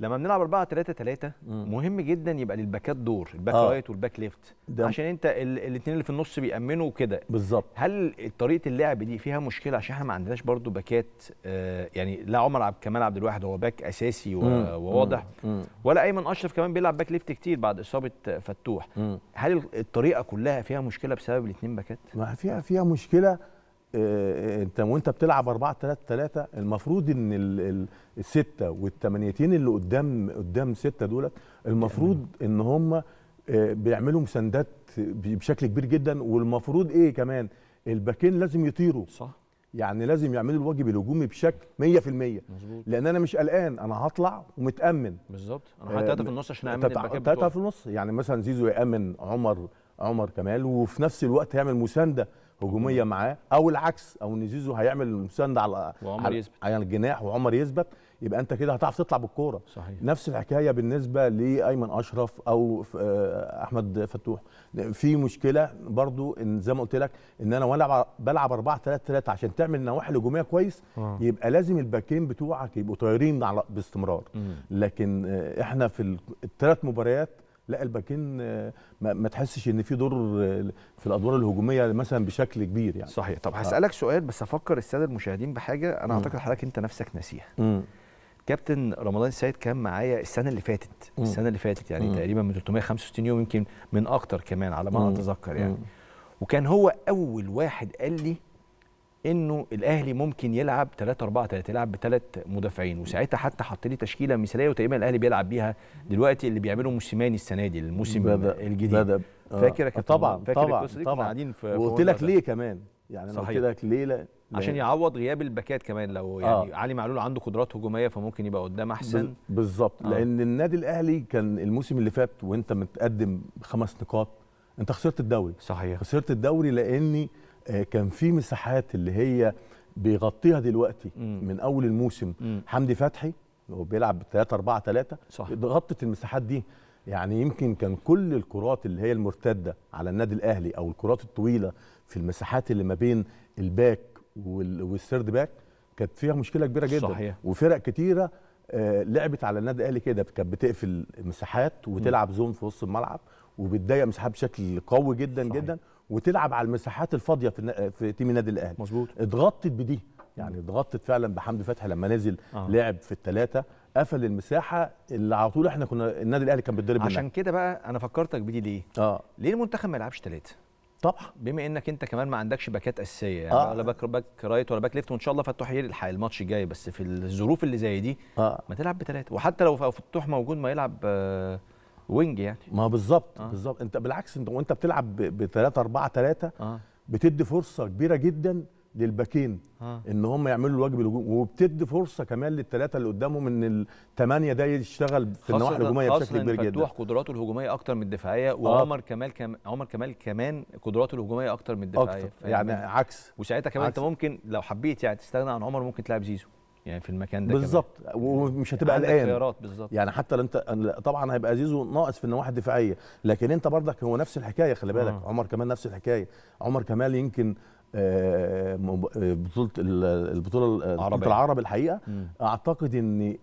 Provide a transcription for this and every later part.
لما بنلعب 4 3 3 مهم جدا يبقى للباكات دور الباك آه. رايت والباك ليفت عشان انت الاثنين اللي في النص بيامنوا وكده بالظبط هل طريقه اللعب دي فيها مشكله عشان احنا ما عندناش برضو باكات آه يعني لا عمر عبد كمال عبد الواحد هو باك اساسي وواضح ولا ايمن اشرف كمان بيلعب باك ليفت كتير بعد اصابه فتوح هل الطريقه كلها فيها مشكله بسبب الاثنين باكات ما فيها فيها مشكله آه، آه، انت وانت بتلعب 4 3 3 المفروض ان السته والثمانيتين اللي قدام قدام سته دولت المفروض ان هم آه، بيعملوا مساندات بشكل كبير جدا والمفروض ايه كمان الباكين لازم يطيروا صح يعني لازم يعملوا الواجب الهجومي بشكل 100% مظبوط لان انا مش قلقان انا هطلع ومتامن بالظبط انا هحط ثلاثه في النص عشان اعمل الباكين ثلاثه في النص يعني مثلا زيزو يامن عمر عمر كمال وفي نفس الوقت يعمل مسانده هجوميه معاه او العكس او ان زيزو هيعمل المساند على وعمر على, يثبت. على الجناح وعمر يثبت يبقى انت كده هتعرف تطلع بالكوره صحيح. نفس الحكايه بالنسبه لايمن اشرف او آه، احمد فتوح في مشكله برضو ان زي ما قلت لك ان انا وانا بلعب 4 3 3 عشان تعمل نواحي الهجوميه كويس آه. يبقى لازم الباكين بتوعك يبقوا طايرين باستمرار مم. لكن آه، احنا في الثلاث مباريات لا الباكين ما تحسش ان في دور آه، في الادوار الهجوميه مثلا بشكل كبير يعني صحيح طب آه. هسالك آه. سؤال بس افكر الساده المشاهدين بحاجه انا اعتقد حضرتك انت نفسك ناسيها كابتن رمضان السيد كان معايا السنه اللي فاتت م. السنه اللي فاتت يعني م. تقريبا من 365 يوم يمكن من اكتر كمان على ما اتذكر يعني م. وكان هو اول واحد قال لي انه الاهلي ممكن يلعب 3 4 3 يلعب بثلاث مدافعين وساعتها حتى حط لي تشكيله مثاليه وتقريبا الاهلي بيلعب بيها دلوقتي اللي بيعمله موسيماني السنه دي الموسم بدأ الجديد بدأ آه، فاكر آه طبعا فاكر طبعا طبعا قاعدين في وقلت لك ليه كمان يعني انا قلت لك ليه لا عشان يعوض غياب الباكات كمان لو آه. يعني آه. علي معلول عنده قدرات هجوميه فممكن يبقى قدام احسن بالظبط آه. لان النادي الاهلي كان الموسم اللي فات وانت متقدم بخمس نقاط انت خسرت الدوري صحيح خسرت الدوري لاني آه، كان في مساحات اللي هي بيغطيها دلوقتي مم. من اول الموسم مم. حمدي فتحي هو بيلعب 3 4 3 غطت المساحات دي يعني يمكن كان كل الكرات اللي هي المرتده على النادي الاهلي او الكرات الطويله في المساحات اللي ما بين الباك والسيرد باك كانت فيها مشكله كبيره جدا صحيح. وفرق كتيره آه، لعبت على النادي الاهلي كده كانت بتقفل مساحات وتلعب زون في وسط الملعب وبتضيق مساحات بشكل قوي جدا صحيح. جدا وتلعب على المساحات الفاضيه في في تيم النادي الاهلي مظبوط اتغطت بدي يعني اتغطت فعلا بحمد فتحي لما نزل آه. لعب في الثلاثه قفل المساحه اللي على طول احنا كنا النادي الاهلي كان بيتضرب عشان كده بقى انا فكرتك بدي ليه؟ اه ليه المنتخب ما يلعبش ثلاثه؟ طبعا بما انك انت كمان ما عندكش باكات اساسيه يعني آه. ولا باك باك رايت ولا باك ليفت وان شاء الله فتوح يلحق الماتش الجاي بس في الظروف اللي زي دي آه. ما تلعب بثلاثه وحتى لو فتوح موجود ما يلعب آه وينج يعني ما بالظبط آه. بالظبط انت بالعكس انت وانت بتلعب ب 3 4 3 آه. بتدي فرصه كبيره جدا للباكين آه. ان هم يعملوا الواجب الهجومي وبتدي فرصه كمان للثلاثه اللي قدامهم ان الثمانيه ده يشتغل في النواحي الهجوميه بشكل كبير جدا خاصه قدراته الهجوميه اكتر من الدفاعيه آه. وعمر آه. كمال كم... عمر كمال كمان قدراته الهجوميه اكتر من الدفاعيه أكتر. يعني عكس وساعتها كمان عكس. انت ممكن لو حبيت يعني تستغنى عن عمر ممكن تلعب زيزو يعني في المكان ده بالظبط ومش هتبقى قلقان يعني حتى انت طبعا هيبقى زيزو ناقص في النواحي الدفاعيه لكن انت برضك هو نفس الحكايه خلي بالك آه. عمر كمال نفس الحكايه عمر كمال يمكن آه، آه، بطوله البطوله العربيه العرب الحقيقه اعتقد ان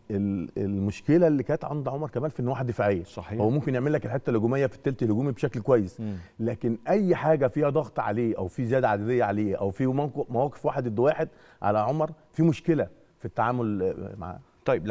المشكله اللي كانت عند عمر كمال في النواحي الدفاعيه صحيح هو ممكن يعمل لك الحته الهجوميه في الثلث الهجومي بشكل كويس مم. لكن اي حاجه فيها ضغط عليه او في زياده عدديه عليه او في مواقف واحد ضد واحد على عمر في مشكله في التعامل معاه طيب